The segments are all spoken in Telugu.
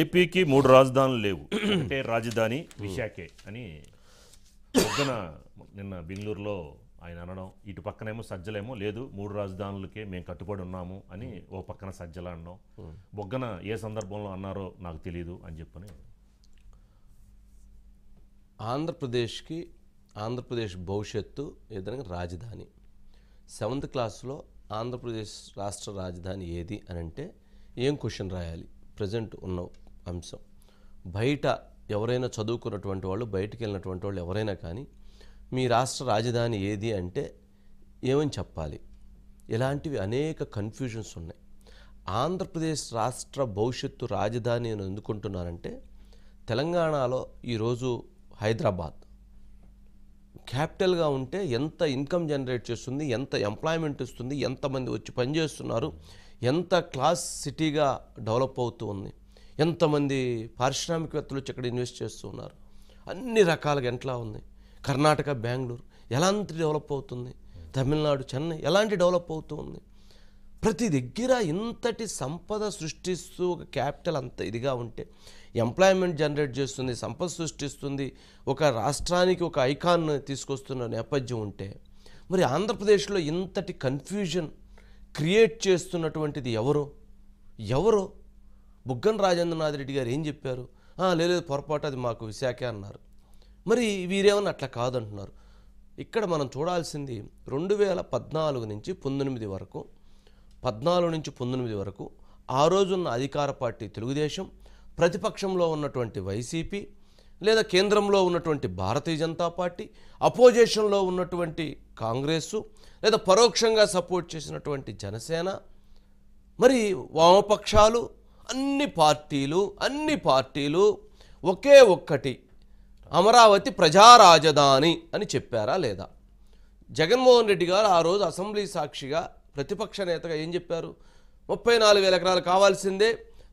ఏపీకి మూడు రాజధానులు లేవు అంటే రాజధాని విశాఖే అని పొద్దున నిన్న బెంగళూరులో ఆయన అనడం ఇటు పక్కనేమో సజ్జలేమో లేదు మూడు రాజధానులకే మేము కట్టుబడి ఉన్నాము అని ఓ పక్కన సజ్జల అనడం బొగ్గన ఏ సందర్భంలో అన్నారో నాకు తెలియదు అని చెప్పని ఆంధ్రప్రదేశ్కి ఆంధ్రప్రదేశ్ భవిష్యత్తు ఏదైనా రాజధాని సెవెంత్ క్లాస్లో ఆంధ్రప్రదేశ్ రాష్ట్ర రాజధాని ఏది అని అంటే ఏం క్వశ్చన్ రాయాలి ప్రజెంట్ ఉన్న అంశం బయట ఎవరైనా చదువుకున్నటువంటి వాళ్ళు బయటికి వెళ్ళినటువంటి వాళ్ళు ఎవరైనా కానీ మీ రాష్ట్ర రాజధాని ఏది అంటే ఏమని చెప్పాలి ఇలాంటివి అనేక కన్ఫ్యూజన్స్ ఉన్నాయి ఆంధ్రప్రదేశ్ రాష్ట్ర భవిష్యత్తు రాజధాని అని ఎందుకుంటున్నానంటే తెలంగాణలో ఈరోజు హైదరాబాద్ క్యాపిటల్గా ఉంటే ఎంత ఇన్కమ్ జనరేట్ చేస్తుంది ఎంత ఎంప్లాయ్మెంట్ ఇస్తుంది ఎంతమంది వచ్చి పనిచేస్తున్నారు ఎంత క్లాస్ సిటీగా డెవలప్ అవుతూ ఉంది ఎంతమంది పారిశ్రామికవేత్తలు వచ్చి అక్కడ ఇన్వెస్ట్ చేస్తున్నారు అన్ని రకాలుగా గంటలా ఉంది కర్ణాటక బెంగళూరు ఎలాంటి డెవలప్ అవుతుంది తమిళనాడు చెన్నై ఎలాంటి డెవలప్ అవుతూ ఉంది ప్రతి దగ్గర ఇంతటి సంపద సృష్టిస్తూ ఒక క్యాపిటల్ అంత ఇదిగా ఉంటే ఎంప్లాయ్మెంట్ జనరేట్ చేస్తుంది సంపద సృష్టిస్తుంది ఒక రాష్ట్రానికి ఒక ఐకాన్ తీసుకొస్తున్న నేపథ్యం ఉంటే మరి ఆంధ్రప్రదేశ్లో ఇంతటి కన్ఫ్యూజన్ క్రియేట్ చేస్తున్నటువంటిది ఎవరు ఎవరు బుగ్గన రాజేంద్రనాథ్ రెడ్డి గారు ఏం చెప్పారు లేదు పొరపాటు అది మాకు విశాఖ అన్నారు మరి వీరేమన్నా అట్లా కాదంటున్నారు ఇక్కడ మనం చూడాల్సింది రెండు వేల పద్నాలుగు నుంచి పంతొమ్మిది వరకు పద్నాలుగు నుంచి పంతొమ్మిది వరకు ఆ రోజున్న అధికార పార్టీ తెలుగుదేశం ప్రతిపక్షంలో ఉన్నటువంటి వైసీపీ లేదా కేంద్రంలో ఉన్నటువంటి భారతీయ జనతా పార్టీ అపోజిషన్లో ఉన్నటువంటి కాంగ్రెసు లేదా పరోక్షంగా సపోర్ట్ చేసినటువంటి జనసేన మరి వామపక్షాలు అన్ని పార్టీలు అన్ని పార్టీలు ఒకే ఒక్కటి అమరావతి ప్రజా రాజధాని అని చెప్పారా లేదా జగన్మోహన్ రెడ్డి గారు ఆ రోజు అసెంబ్లీ సాక్షిగా ప్రతిపక్ష నేతగా ఏం చెప్పారు ముప్పై నాలుగు వేల ఎకరాలు కావాల్సిందే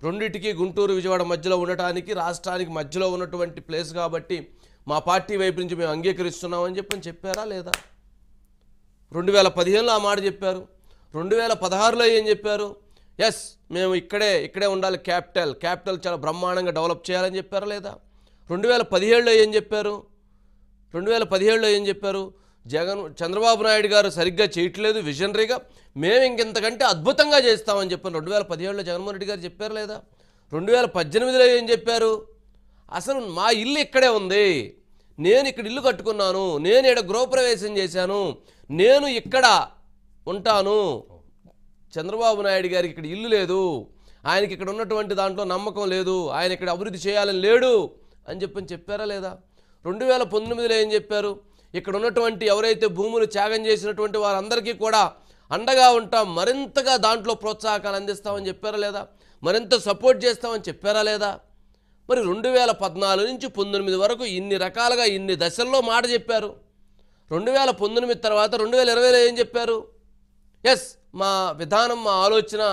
రెండింటికి గుంటూరు విజయవాడ మధ్యలో ఉండటానికి రాష్ట్రానికి మధ్యలో ఉన్నటువంటి ప్లేస్ కాబట్టి మా పార్టీ వైపు నుంచి మేము అంగీకరిస్తున్నామని చెప్పని చెప్పారా లేదా రెండు వేల పదిహేనులో ఆ మాట చెప్పారు రెండు వేల పదహారులో ఏం చెప్పారు ఎస్ మేము ఇక్కడే ఇక్కడే ఉండాలి క్యాపిటల్ క్యాపిటల్ చాలా బ్రహ్మాండంగా డెవలప్ చేయాలని చెప్పారా లేదా రెండు వేల పదిహేడులో ఏం చెప్పారు రెండు వేల పదిహేడులో ఏం చెప్పారు జగన్ చంద్రబాబు నాయుడు గారు సరిగ్గా చేయట్లేదు విజనరీగా మేము ఇంకెంతకంటే అద్భుతంగా చేస్తామని చెప్పాను రెండు వేల పదిహేడులో జగన్మోహన్ రెడ్డి గారు చెప్పారు లేదా రెండు వేల పద్దెనిమిదిలో ఏం చెప్పారు అసలు మా ఇల్లు ఇక్కడే ఉంది నేను ఇక్కడ ఇల్లు కట్టుకున్నాను నేను ఇక్కడ గృహప్రవేశం చేశాను నేను ఇక్కడ ఉంటాను చంద్రబాబు నాయుడు గారికి ఇక్కడ ఇల్లు లేదు ఆయనకి ఇక్కడ ఉన్నటువంటి దాంట్లో నమ్మకం లేదు ఆయన ఇక్కడ అభివృద్ధి చేయాలని లేడు అని చెప్పని చెప్పారా లేదా రెండు వేల పంతొమ్మిదిలో ఏం చెప్పారు ఇక్కడ ఉన్నటువంటి ఎవరైతే భూములు త్యాగం చేసినటువంటి వారందరికీ కూడా అండగా ఉంటాం మరింతగా దాంట్లో ప్రోత్సాహకాలు అందిస్తామని చెప్పారా లేదా మరింత సపోర్ట్ చేస్తామని చెప్పారా లేదా మరి రెండు వేల పద్నాలుగు నుంచి పంతొమ్మిది వరకు ఇన్ని రకాలుగా ఇన్ని దశల్లో మాట చెప్పారు రెండు వేల పంతొమ్మిది తర్వాత రెండు వేల ఇరవైలో ఏం చెప్పారు ఎస్ మా విధానం మా ఆలోచన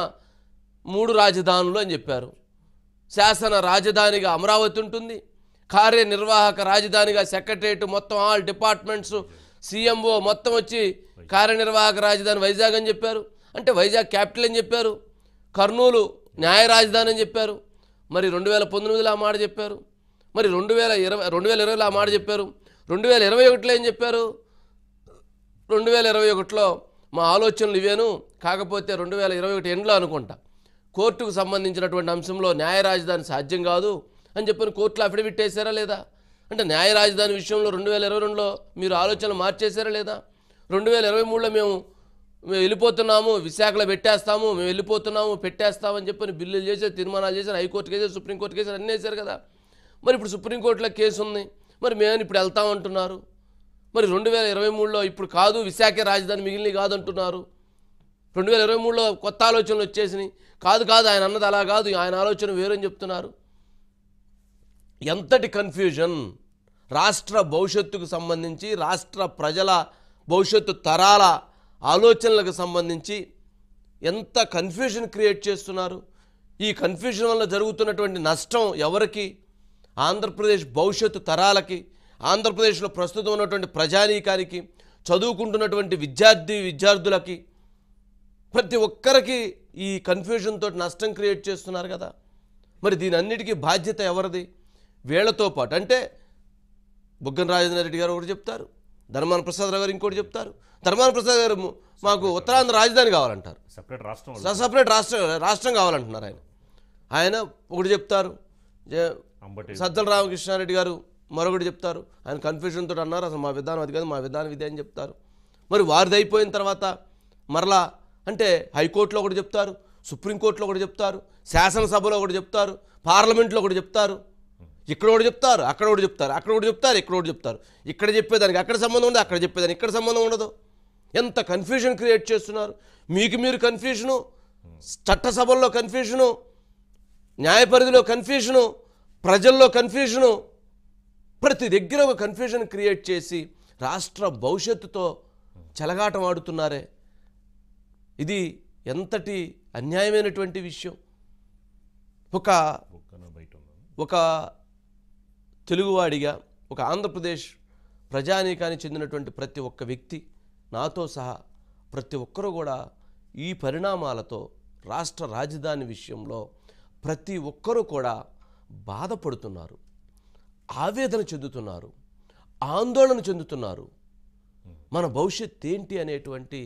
మూడు రాజధానులు అని చెప్పారు శాసన రాజధానిగా అమరావతి ఉంటుంది కార్యనిర్వాహక రాజధానిగా సెక్రటరియట్ మొత్తం ఆల్ డిపార్ట్మెంట్స్ సీఎంఓ మొత్తం వచ్చి కార్యనిర్వాహక రాజధాని వైజాగ్ అని చెప్పారు అంటే వైజాగ్ క్యాపిటల్ అని చెప్పారు కర్నూలు న్యాయ రాజధాని అని చెప్పారు మరి రెండు వేల పంతొమ్మిదిలో ఆ మాట చెప్పారు మరి రెండు వేల ఇరవై రెండు వేల ఇరవైలో ఆ మాట చెప్పారు రెండు వేల ఇరవై ఒకటిలో ఏం చెప్పారు రెండు వేల ఇరవై ఒకటిలో మా ఆలోచనలు ఇవేను కాకపోతే రెండు వేల ఇరవై ఒకటి ఎండ్లో అనుకుంటా కోర్టుకు సంబంధించినటువంటి అంశంలో న్యాయ రాజధాని సాధ్యం కాదు అని చెప్పని కోర్టులో అఫిడవిట్ వేసారా లేదా అంటే న్యాయ రాజధాని విషయంలో రెండు వేల ఇరవై రెండులో మీరు ఆలోచనలు మార్చేశారా లేదా రెండు వేల ఇరవై మూడులో మేము మేము వెళ్ళిపోతున్నాము విశాఖలో పెట్టేస్తాము మేము వెళ్ళిపోతున్నాము పెట్టేస్తామని చెప్పని బిల్లులు చేశారు తీర్మానాలు చేశారు హైకోర్టు కేసారు సుప్రీంకోర్టు కేసారు అన్నీ వేశారు కదా మరి ఇప్పుడు సుప్రీంకోర్టులో కేసు ఉంది మరి మేము ఇప్పుడు వెళ్తామంటున్నారు మరి రెండు వేల ఇరవై మూడులో ఇప్పుడు కాదు విశాఖ రాజధాని మిగిలిన కాదంటున్నారు రెండు వేల ఇరవై మూడులో కొత్త ఆలోచనలు వచ్చేసినాయి కాదు కాదు ఆయన అన్నది అలా కాదు ఆయన ఆలోచన వేరని చెప్తున్నారు ఎంతటి కన్ఫ్యూజన్ రాష్ట్ర భవిష్యత్తుకు సంబంధించి రాష్ట్ర ప్రజల భవిష్యత్తు తరాల ఆలోచనలకు సంబంధించి ఎంత కన్ఫ్యూజన్ క్రియేట్ చేస్తున్నారు ఈ కన్ఫ్యూజన్ వల్ల జరుగుతున్నటువంటి నష్టం ఎవరికి ఆంధ్రప్రదేశ్ భవిష్యత్తు తరాలకి ఆంధ్రప్రదేశ్లో ప్రస్తుతం ఉన్నటువంటి ప్రజానీకానికి చదువుకుంటున్నటువంటి విద్యార్థి విద్యార్థులకి ప్రతి ఒక్కరికి ఈ కన్ఫ్యూజన్తో నష్టం క్రియేట్ చేస్తున్నారు కదా మరి దీని అన్నిటికీ బాధ్యత ఎవరిది వీళ్లతో పాటు అంటే బుగ్గన రాజేంద్ర రెడ్డి గారు ఒకటి చెప్తారు ధర్మాన ప్రసాదరావు గారు ఇంకోటి చెప్తారు ధర్మాన ప్రసాద్ గారు మాకు ఉత్తరాంధ్ర రాజధాని కావాలంటారు సపరేట్ రాష్ట్రం సపరేట్ రాష్ట్రం రాష్ట్రం కావాలంటున్నారు ఆయన ఆయన ఒకటి చెప్తారు సజ్జల రామకృష్ణారెడ్డి గారు మరొకటి చెప్తారు ఆయన కన్ఫ్యూజన్తో అన్నారు అసలు మా విధానం అది కాదు మా విధానం ఇదే అని చెప్తారు మరి వారిది అయిపోయిన తర్వాత మరలా అంటే హైకోర్టులో ఒకటి చెప్తారు సుప్రీంకోర్టులో ఒకటి చెప్తారు శాసనసభలో ఒకటి చెప్తారు పార్లమెంట్లో ఒకటి చెప్తారు ఇక్కడోడు చెప్తారు అక్కడోడు చెప్తారు అక్కడోడు చెప్తారు ఇక్కడోడు చెప్తారు ఇక్కడ చెప్పేదానికి అక్కడ సంబంధం ఉండదు అక్కడ చెప్పేదానికి ఇక్కడ సంబంధం ఉండదు ఎంత కన్ఫ్యూజన్ క్రియేట్ చేస్తున్నారు మీకు మీరు కన్ఫ్యూజను చట్టసభల్లో కన్ఫ్యూజను న్యాయపరిధిలో కన్ఫ్యూజను ప్రజల్లో కన్ఫ్యూజను ప్రతి దగ్గర ఒక కన్ఫ్యూజన్ క్రియేట్ చేసి రాష్ట్ర భవిష్యత్తుతో చెలగాటం ఆడుతున్నారే ఇది ఎంతటి అన్యాయమైనటువంటి విషయం ఒక ఒక తెలుగువాడిగా ఒక ఆంధ్రప్రదేశ్ ప్రజానీకానికి చెందినటువంటి ప్రతి ఒక్క వ్యక్తి నాతో సహా ప్రతి ఒక్కరూ కూడా ఈ పరిణామాలతో రాష్ట్ర రాజధాని విషయంలో ప్రతి ఒక్కరూ కూడా బాధపడుతున్నారు ఆవేదన చెందుతున్నారు ఆందోళన చెందుతున్నారు మన భవిష్యత్ ఏంటి అనేటువంటి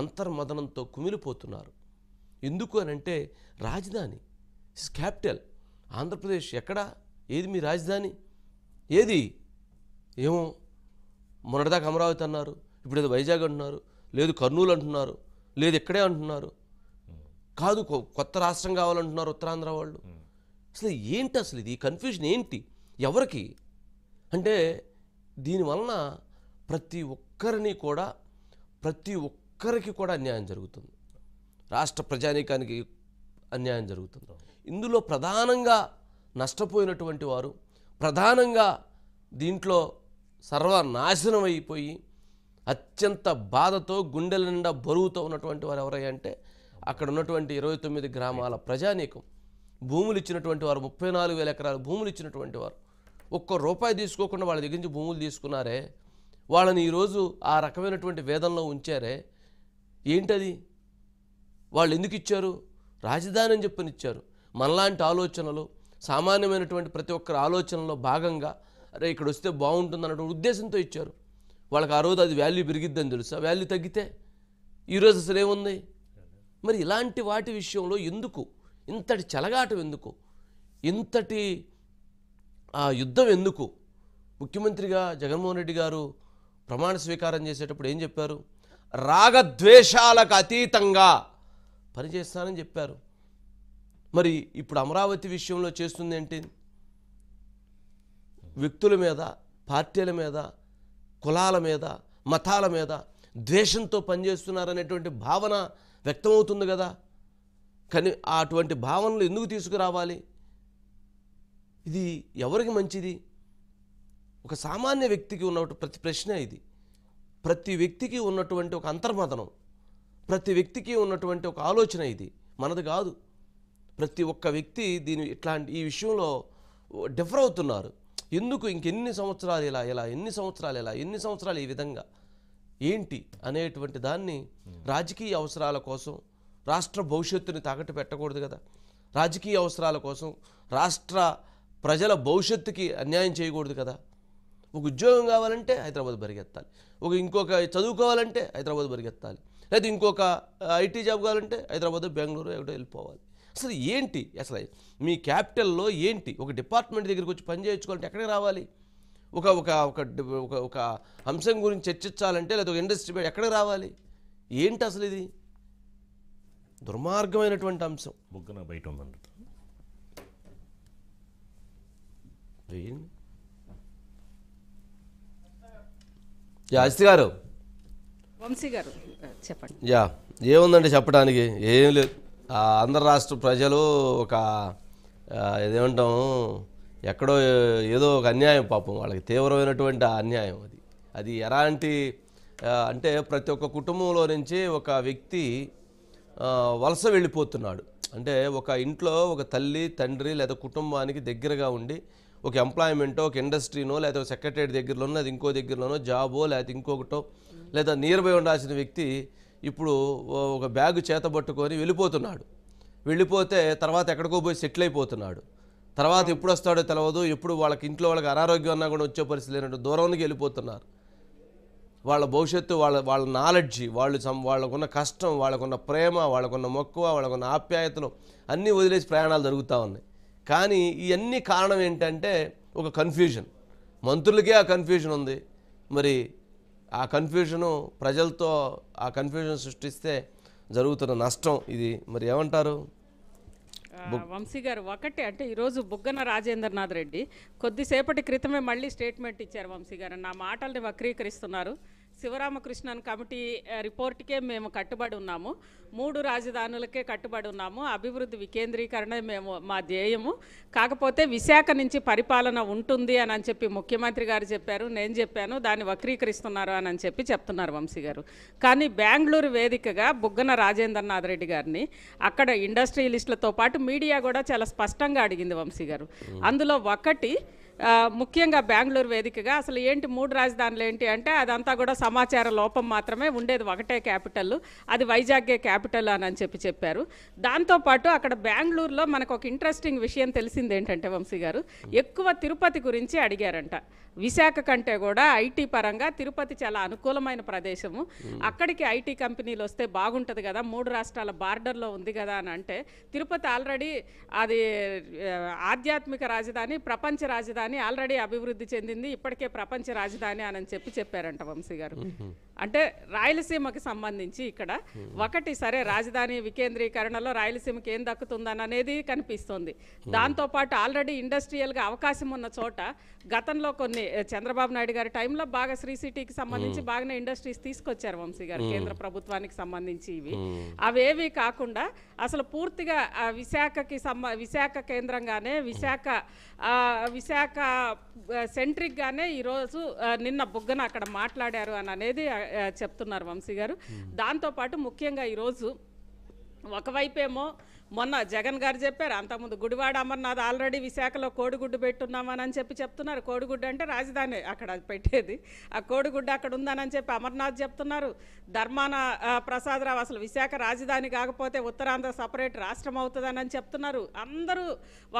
అంతర్మదనంతో కుమిలిపోతున్నారు ఎందుకు అని అంటే రాజధాని క్యాపిటల్ ఆంధ్రప్రదేశ్ ఎక్కడా ఏది మీ రాజధాని ఏది ఏమో మొన్నటిదాకా అమరావతి అన్నారు ఇప్పుడు ఏదో వైజాగ్ అంటున్నారు లేదు కర్నూలు అంటున్నారు లేదు ఇక్కడే అంటున్నారు కాదు కొత్త రాష్ట్రం కావాలంటున్నారు ఉత్తరాంధ్ర వాళ్ళు అసలు ఏంటి అసలు ఇది కన్ఫ్యూజన్ ఏంటి ఎవరికి అంటే దీనివలన ప్రతి ఒక్కరిని కూడా ప్రతి ఒక్కరికి కూడా అన్యాయం జరుగుతుంది రాష్ట్ర ప్రజానీకానికి అన్యాయం జరుగుతుంది ఇందులో ప్రధానంగా నష్టపోయినటువంటి వారు ప్రధానంగా దీంట్లో సర్వనాశనం అయిపోయి అత్యంత బాధతో గుండెల నిండా బరువుతో ఉన్నటువంటి వారు ఎవరయ్యంటే అక్కడ ఉన్నటువంటి ఇరవై తొమ్మిది గ్రామాల ప్రజానీకం భూములు ఇచ్చినటువంటి వారు ముప్పై నాలుగు వేల ఎకరాలు భూములు ఇచ్చినటువంటి వారు ఒక్క రూపాయి తీసుకోకుండా వాళ్ళ దగ్గర నుంచి భూములు తీసుకున్నారే వాళ్ళని ఈరోజు ఆ రకమైనటువంటి వేదంలో ఉంచారే ఏంటది వాళ్ళు ఎందుకు ఇచ్చారు రాజధాని అని చెప్పనిచ్చారు ఇచ్చారు మనలాంటి ఆలోచనలు సామాన్యమైనటువంటి ప్రతి ఒక్కరి ఆలోచనలో భాగంగా అరే ఇక్కడ వస్తే బాగుంటుంది అన్నటువంటి ఉద్దేశంతో ఇచ్చారు వాళ్ళకి ఆ రోజు అది వాల్యూ పెరిగిద్దని తెలుసా ఆ వాల్యూ తగ్గితే ఈరోజు అసలు ఏముంది మరి ఇలాంటి వాటి విషయంలో ఎందుకు ఇంతటి చెలగాటం ఎందుకు ఇంతటి ఆ యుద్ధం ఎందుకు ముఖ్యమంత్రిగా జగన్మోహన్ రెడ్డి గారు ప్రమాణ స్వీకారం చేసేటప్పుడు ఏం చెప్పారు రాగద్వేషాలకు అతీతంగా పనిచేస్తానని చెప్పారు మరి ఇప్పుడు అమరావతి విషయంలో చేస్తుంది ఏంటి వ్యక్తుల మీద పార్టీల మీద కులాల మీద మతాల మీద ద్వేషంతో పనిచేస్తున్నారనేటువంటి భావన వ్యక్తమవుతుంది కదా కానీ అటువంటి భావనలు ఎందుకు తీసుకురావాలి ఇది ఎవరికి మంచిది ఒక సామాన్య వ్యక్తికి ఉన్న ప్రతి ప్రశ్న ఇది ప్రతి వ్యక్తికి ఉన్నటువంటి ఒక అంతర్మతనం ప్రతి వ్యక్తికి ఉన్నటువంటి ఒక ఆలోచన ఇది మనది కాదు ప్రతి ఒక్క వ్యక్తి దీని ఇట్లాంటి ఈ విషయంలో డిఫర్ అవుతున్నారు ఎందుకు ఇంకెన్ని సంవత్సరాలు ఇలా ఇలా ఎన్ని సంవత్సరాలు ఇలా ఎన్ని సంవత్సరాలు ఈ విధంగా ఏంటి అనేటువంటి దాన్ని రాజకీయ అవసరాల కోసం రాష్ట్ర భవిష్యత్తుని తాకట్టు పెట్టకూడదు కదా రాజకీయ అవసరాల కోసం రాష్ట్ర ప్రజల భవిష్యత్తుకి అన్యాయం చేయకూడదు కదా ఒక ఉద్యోగం కావాలంటే హైదరాబాద్ పరిగెత్తాలి ఒక ఇంకొక చదువుకోవాలంటే హైదరాబాద్ పరిగెత్తాలి లేదా ఇంకొక ఐటీ జాబ్ కావాలంటే హైదరాబాద్ బెంగళూరు ఎక్కడో వెళ్ళిపోవాలి అసలు ఏంటి అసలు మీ క్యాపిటల్లో ఏంటి ఒక డిపార్ట్మెంట్ దగ్గరికి వచ్చి పని చేయించుకోవాలంటే ఎక్కడికి రావాలి ఒక ఒక ఒక ఒక అంశం గురించి చర్చించాలంటే లేదా ఒక ఇండస్ట్రీ ఎక్కడికి రావాలి ఏంటి అసలు ఇది దుర్మార్గమైనటువంటి అంశం బుగ్గన బయట ఉందండి యా గారు వంశీ గారు చెప్పండి యా ఏముందండి చెప్పడానికి ఏం లేదు ఆంధ్ర రాష్ట్ర ప్రజలు ఒక ఇదేమంటాం ఎక్కడో ఏదో ఒక అన్యాయం పాపం వాళ్ళకి తీవ్రమైనటువంటి అన్యాయం అది అది ఎలాంటి అంటే ప్రతి ఒక్క కుటుంబంలో నుంచి ఒక వ్యక్తి వలస వెళ్ళిపోతున్నాడు అంటే ఒక ఇంట్లో ఒక తల్లి తండ్రి లేదా కుటుంబానికి దగ్గరగా ఉండి ఒక ఎంప్లాయ్మెంటో ఒక ఇండస్ట్రీనో లేదా సెక్రటరీ దగ్గరలోనో లేదా ఇంకో దగ్గరలోనో జాబో లేదా ఇంకొకటో లేదా నియర్ బై ఉండాల్సిన వ్యక్తి ఇప్పుడు ఒక బ్యాగ్ చేతబట్టుకొని వెళ్ళిపోతున్నాడు వెళ్ళిపోతే తర్వాత ఎక్కడికో పోయి సెటిల్ అయిపోతున్నాడు తర్వాత ఎప్పుడు వస్తాడో తెలియదు ఎప్పుడు వాళ్ళకి ఇంట్లో వాళ్ళకి అనారోగ్యం అన్నా కూడా వచ్చే పరిస్థితి లేనట్టు దూరంలోకి వెళ్ళిపోతున్నారు వాళ్ళ భవిష్యత్తు వాళ్ళ వాళ్ళ నాలెడ్జి వాళ్ళు సమ్ వాళ్ళకున్న కష్టం వాళ్ళకున్న ప్రేమ వాళ్ళకున్న మక్కువ వాళ్ళకున్న ఆప్యాయతలు అన్నీ వదిలేసి ప్రయాణాలు జరుగుతూ ఉన్నాయి కానీ ఇవన్నీ కారణం ఏంటంటే ఒక కన్ఫ్యూజన్ మంత్రులకే ఆ కన్ఫ్యూజన్ ఉంది మరి ఆ కన్ఫ్యూజను ప్రజలతో ఆ కన్ఫ్యూజన్ సృష్టిస్తే జరుగుతున్న నష్టం ఇది మరి ఏమంటారు వంశీ గారు ఒకటే అంటే ఈరోజు బుగ్గన రాజేంద్రనాథ్ రెడ్డి కొద్దిసేపటి క్రితమే మళ్ళీ స్టేట్మెంట్ ఇచ్చారు వంశీ గారు నా మాటల్ని వక్రీకరిస్తున్నారు శివరామకృష్ణన్ కమిటీ రిపోర్ట్కే మేము కట్టుబడి ఉన్నాము మూడు రాజధానులకే కట్టుబడి ఉన్నాము అభివృద్ధి వికేంద్రీకరణ మేము మా ధ్యేయము కాకపోతే విశాఖ నుంచి పరిపాలన ఉంటుంది అని అని చెప్పి ముఖ్యమంత్రి గారు చెప్పారు నేను చెప్పాను దాన్ని వక్రీకరిస్తున్నారు అని అని చెప్పి చెప్తున్నారు వంశీ గారు కానీ బెంగళూరు వేదికగా బుగ్గన రాజేంద్రనాథ్ రెడ్డి గారిని అక్కడ ఇండస్ట్రియలిస్టులతో పాటు మీడియా కూడా చాలా స్పష్టంగా అడిగింది వంశీ గారు అందులో ఒకటి ముఖ్యంగా బెంగళూరు వేదికగా అసలు ఏంటి మూడు రాజధానులు ఏంటి అంటే అదంతా కూడా సమాచార లోపం మాత్రమే ఉండేది ఒకటే క్యాపిటల్ అది వైజాగ్గే క్యాపిటల్ అని చెప్పి చెప్పారు దాంతోపాటు అక్కడ బెంగళూరులో మనకు ఒక ఇంట్రెస్టింగ్ విషయం తెలిసింది ఏంటంటే వంశీ గారు ఎక్కువ తిరుపతి గురించి అడిగారంట విశాఖ కంటే కూడా ఐటీ పరంగా తిరుపతి చాలా అనుకూలమైన ప్రదేశము అక్కడికి ఐటీ కంపెనీలు వస్తే బాగుంటుంది కదా మూడు రాష్ట్రాల బార్డర్లో ఉంది కదా అని అంటే తిరుపతి ఆల్రెడీ అది ఆధ్యాత్మిక రాజధాని ప్రపంచ రాజధాని రాజధాని ఆల్రెడీ అభివృద్ధి చెందింది ఇప్పటికే ప్రపంచ రాజధాని అని చెప్పి చెప్పారంట వంశీ గారు అంటే రాయలసీమకి సంబంధించి ఇక్కడ ఒకటి సరే రాజధాని వికేంద్రీకరణలో రాయలసీమకి ఏం దక్కుతుందని అనేది కనిపిస్తుంది దాంతోపాటు ఆల్రెడీ ఇండస్ట్రియల్గా అవకాశం ఉన్న చోట గతంలో కొన్ని చంద్రబాబు నాయుడు గారి టైంలో బాగా శ్రీ సిటీకి సంబంధించి బాగానే ఇండస్ట్రీస్ తీసుకొచ్చారు వంశీ గారు కేంద్ర ప్రభుత్వానికి సంబంధించి ఇవి అవేవి కాకుండా అసలు పూర్తిగా విశాఖకి సంబ విశాఖ కేంద్రంగానే విశాఖ విశాఖ సెంట్రిక్గానే ఈరోజు నిన్న బుగ్గన అక్కడ మాట్లాడారు అని అనేది చెప్తున్నారు వంశీ గారు దాంతోపాటు ముఖ్యంగా ఈరోజు ఒకవైపేమో మొన్న జగన్ గారు చెప్పారు అంతకుముందు గుడివాడ అమర్నాథ్ ఆల్రెడీ విశాఖలో కోడిగుడ్డు పెట్టున్నామని చెప్పి చెప్తున్నారు కోడిగుడ్డు అంటే రాజధాని అక్కడ పెట్టేది ఆ కోడిగుడ్డు అక్కడ ఉందని చెప్పి అమర్నాథ్ చెప్తున్నారు ధర్మాన ప్రసాదరావు అసలు విశాఖ రాజధాని కాకపోతే ఉత్తరాంధ్ర సపరేట్ రాష్ట్రం అవుతుందని చెప్తున్నారు అందరూ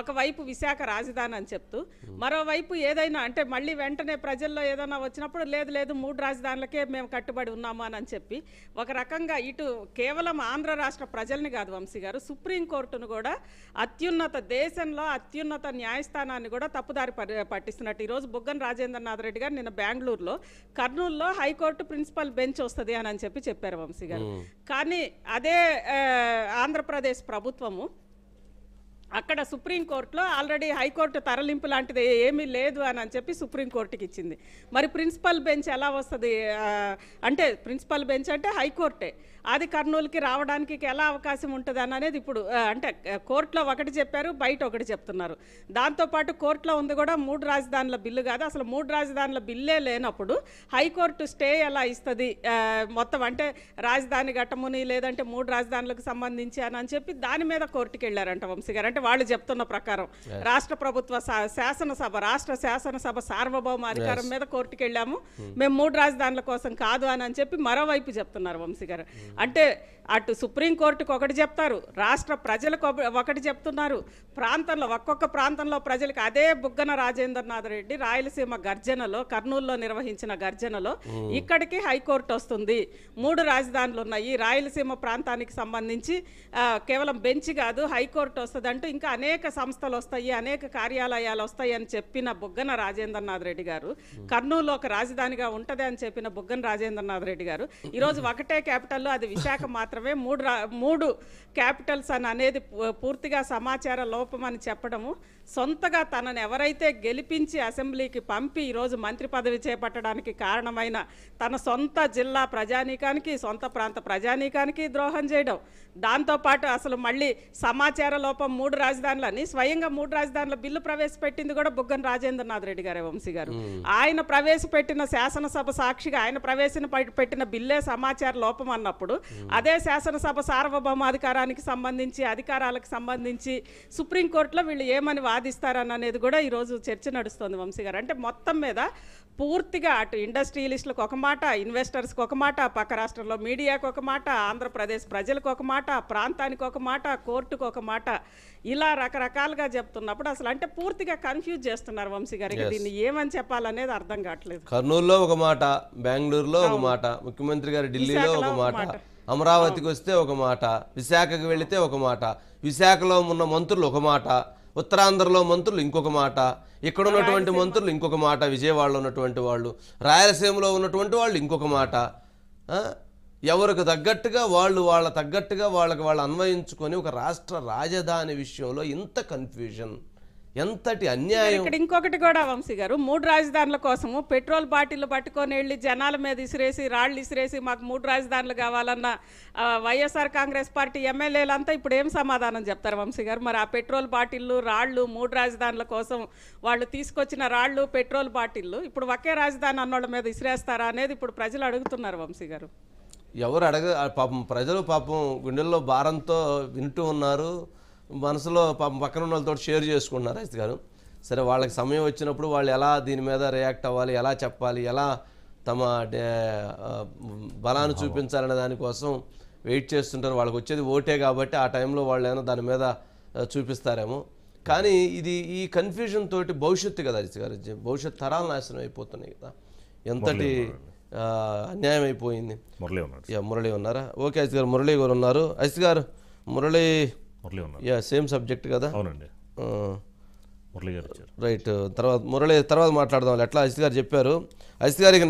ఒకవైపు విశాఖ రాజధాని అని చెప్తూ మరోవైపు ఏదైనా అంటే మళ్ళీ వెంటనే ప్రజల్లో ఏదైనా వచ్చినప్పుడు లేదు లేదు మూడు రాజధానులకే మేము కట్టుబడి ఉన్నాము అని చెప్పి ఒక రకంగా ఇటు కేవలం ఆంధ్ర రాష్ట్ర ప్రజల్ని కాదు వంశీ గారు సుప్రీం సుప్రీంకోర్టును కూడా అత్యున్నత దేశంలో అత్యున్నత న్యాయస్థానాన్ని కూడా తప్పుదారి పట్టిస్తున్నట్టు ఈరోజు బుగ్గన రాజేంద్రనాథ్ రెడ్డి గారు నిన్న బెంగళూరులో కర్నూలులో హైకోర్టు ప్రిన్సిపల్ బెంచ్ వస్తుంది అని చెప్పి చెప్పారు వంశీ గారు కానీ అదే ఆంధ్రప్రదేశ్ ప్రభుత్వము అక్కడ సుప్రీంకోర్టులో ఆల్రెడీ హైకోర్టు తరలింపు లాంటిది ఏమీ లేదు అని అని చెప్పి సుప్రీంకోర్టుకి ఇచ్చింది మరి ప్రిన్సిపల్ బెంచ్ ఎలా వస్తుంది అంటే ప్రిన్సిపల్ బెంచ్ అంటే హైకోర్టే అది కర్నూలుకి రావడానికి ఎలా అవకాశం ఉంటుంది అని అనేది ఇప్పుడు అంటే కోర్టులో ఒకటి చెప్పారు బయట ఒకటి చెప్తున్నారు దాంతోపాటు కోర్టులో ఉంది కూడా మూడు రాజధానుల బిల్లు కాదు అసలు మూడు రాజధానుల బిల్లే లేనప్పుడు హైకోర్టు స్టే ఎలా ఇస్తుంది మొత్తం అంటే రాజధాని ఘట్టముని లేదంటే మూడు రాజధానులకు సంబంధించి అని అని చెప్పి దాని మీద కోర్టుకి వెళ్ళారంట వంశీ అంటే ఎందుకంటే వాళ్ళు చెప్తున్న ప్రకారం రాష్ట్ర ప్రభుత్వ శాసనసభ రాష్ట్ర శాసనసభ సార్వభౌమ అధికారం మీద కోర్టుకు వెళ్ళాము hmm. మేము మూడు రాజధానుల కోసం కాదు అని అని చెప్పి మరోవైపు చెప్తున్నారు వంశీ గారు hmm. అంటే అటు సుప్రీంకోర్టుకు ఒకటి చెప్తారు రాష్ట్ర ప్రజలకు ఒకటి చెప్తున్నారు ప్రాంతంలో ఒక్కొక్క ప్రాంతంలో ప్రజలకు అదే బుగ్గన రాజేంద్రనాథ్ రెడ్డి రాయలసీమ గర్జనలో కర్నూలులో నిర్వహించిన గర్జనలో hmm. ఇక్కడికి హైకోర్టు వస్తుంది మూడు రాజధానులు ఉన్నాయి రాయలసీమ ప్రాంతానికి సంబంధించి కేవలం బెంచ్ కాదు హైకోర్టు వస్తుంది ఇంకా అనేక సంస్థలు వస్తాయి అనేక కార్యాలయాలు వస్తాయి అని చెప్పిన బుగ్గన రాజేంద్రనాథ్ రెడ్డి గారు కర్నూలు ఒక రాజధానిగా ఉంటుంది అని చెప్పిన బుగ్గన రాజేంద్రనాథ్ రెడ్డి గారు ఈరోజు ఒకటే క్యాపిటల్లో అది విశాఖ మాత్రమే మూడు మూడు క్యాపిటల్స్ అని అనేది పూర్తిగా సమాచార లోపం అని చెప్పడము సొంతగా తనను ఎవరైతే గెలిపించి అసెంబ్లీకి పంపి ఈరోజు మంత్రి పదవి చేపట్టడానికి కారణమైన తన సొంత జిల్లా ప్రజానీకానికి సొంత ప్రాంత ప్రజానీకానికి ద్రోహం చేయడం దాంతోపాటు అసలు మళ్ళీ సమాచార లోపం మూడు రాజధానులని స్వయంగా మూడు రాజధానుల బిల్లు ప్రవేశపెట్టింది కూడా బుగ్గన రాజేంద్రనాథ్ రెడ్డి గారే వంశీ గారు ఆయన ప్రవేశపెట్టిన శాసనసభ సాక్షిగా ఆయన ప్రవేశం పెట్టిన బిల్లే సమాచార లోపం అన్నప్పుడు అదే శాసనసభ సార్వభౌమాధికారానికి సంబంధించి అధికారాలకు సంబంధించి సుప్రీంకోర్టులో వీళ్ళు ఏమని అనేది కూడా ఈరోజు చర్చ నడుస్తుంది వంశీ గారు అంటే మొత్తం మీద పూర్తిగా అటు ఇండస్ట్రియలిస్టులకు ఒక మాట ఇన్వెస్టర్స్కి ఒక మాట పక్క రాష్ట్రంలో మీడియాకు ఒక మాట ఆంధ్రప్రదేశ్ ప్రజలకు ఒక మాట ప్రాంతానికి ఒక మాట కోర్టుకు ఒక మాట ఇలా రకరకాలుగా చెప్తున్నప్పుడు అసలు అంటే పూర్తిగా కన్ఫ్యూజ్ చేస్తున్నారు వంశీ గారికి దీన్ని ఏమని చెప్పాలనేది అర్థం కావట్లేదు కర్నూలులో ఒక మాట బెంగళూరులో ఒక మాట ముఖ్యమంత్రి గారు ఢిల్లీలో ఒక మాట అమరావతికి వస్తే ఒక మాట విశాఖకు వెళితే ఒక మాట విశాఖలో ఉన్న మంత్రులు ఒక మాట ఉత్తరాంధ్రలో మంత్రులు ఇంకొక మాట ఇక్కడ ఉన్నటువంటి మంత్రులు ఇంకొక మాట విజయవాడలో ఉన్నటువంటి వాళ్ళు రాయలసీమలో ఉన్నటువంటి వాళ్ళు ఇంకొక మాట ఎవరికి తగ్గట్టుగా వాళ్ళు వాళ్ళ తగ్గట్టుగా వాళ్ళకి వాళ్ళు అన్వయించుకొని ఒక రాష్ట్ర రాజధాని విషయంలో ఇంత కన్ఫ్యూజన్ ఎంతటి అన్యాయం ఇక్కడ ఇంకొకటి కూడా వంశీ గారు మూడు రాజధానుల కోసము పెట్రోల్ బాటిల్ పట్టుకొని వెళ్ళి జనాల మీద ఇసిరేసి రాళ్ళు ఇసిరేసి మాకు మూడు రాజధానులు కావాలన్న వైఎస్ఆర్ కాంగ్రెస్ పార్టీ ఎమ్మెల్యేలంతా ఇప్పుడు ఏం సమాధానం చెప్తారు వంశీ గారు మరి ఆ పెట్రోల్ బాటిల్లు రాళ్ళు మూడు రాజధానుల కోసం వాళ్ళు తీసుకొచ్చిన రాళ్ళు పెట్రోల్ బాటిల్లు ఇప్పుడు ఒకే రాజధాని అన్నోళ్ళ మీద ఇసిరేస్తారా అనేది ఇప్పుడు ప్రజలు అడుగుతున్నారు వంశీ గారు ఎవరు అడగ పాపం ప్రజలు పాపం గుండెల్లో భారంతో వింటూ ఉన్నారు మనసులో పక్కన ఉన్న వాళ్ళతో షేర్ చేసుకుంటున్నారు రైతు గారు సరే వాళ్ళకి సమయం వచ్చినప్పుడు వాళ్ళు ఎలా దీని మీద రియాక్ట్ అవ్వాలి ఎలా చెప్పాలి ఎలా తమ బలాన్ని చూపించాలనే దానికోసం వెయిట్ చేస్తుంటారు వాళ్ళకి వచ్చేది ఓటే కాబట్టి ఆ టైంలో వాళ్ళు ఏమైనా దాని మీద చూపిస్తారేమో కానీ ఇది ఈ కన్ఫ్యూజన్ తోటి భవిష్యత్తు కదా రైతు గారు భవిష్యత్ తరాలు నాశనం అయిపోతున్నాయి కదా ఎంతటి అన్యాయం అయిపోయింది మురళి ఉన్నారు మురళి ఉన్నారా ఓకే ఐస్ గారు మురళి గారు ఉన్నారు ఐస్ గారు మురళి మురళి ఉన్నారు యా సేమ్ సబ్జెక్ట్ కదా అవునండి మురళి గారు రైట్ తర్వాత మురళి తర్వాత మాట్లాడదాం ఎట్లా అజిత్ గారు చెప్పారు అజిత్ గారికి